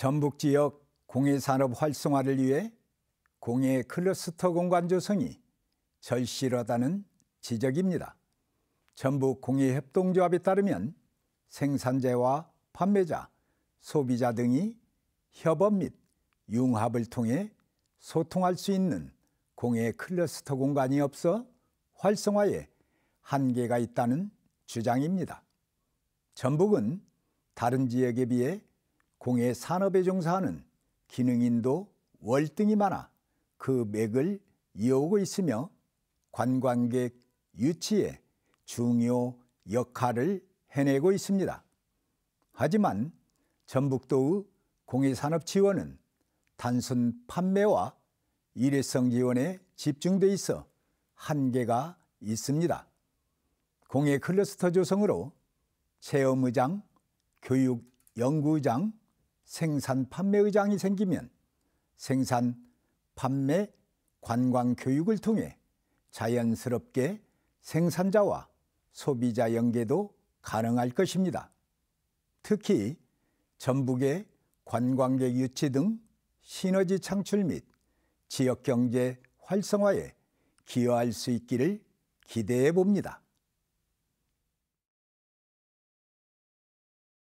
전북 지역 공예산업 활성화를 위해 공예 클러스터 공간 조성이 절실하다는 지적입니다. 전북 공예협동조합에 따르면 생산자와 판매자, 소비자 등이 협업 및 융합을 통해 소통할 수 있는 공예 클러스터 공간이 없어 활성화에 한계가 있다는 주장입니다. 전북은 다른 지역에 비해 공해 산업에 종사하는 기능인도 월등히 많아 그 맥을 이어오고 있으며 관광객 유치에 중요 역할을 해내고 있습니다. 하지만 전북도의 공해산업 지원은 단순 판매와 일회성 지원에 집중돼 있어 한계가 있습니다. 공해 클러스터 조성으로 체험의장, 교육연구장, 생산 판매 의장이 생기면 생산 판매 관광 교육을 통해 자연스럽게 생산자와 소비자 연계도 가능할 것입니다. 특히 전북의 관광객 유치 등 시너지 창출 및 지역 경제 활성화에 기여할 수 있기를 기대해 봅니다.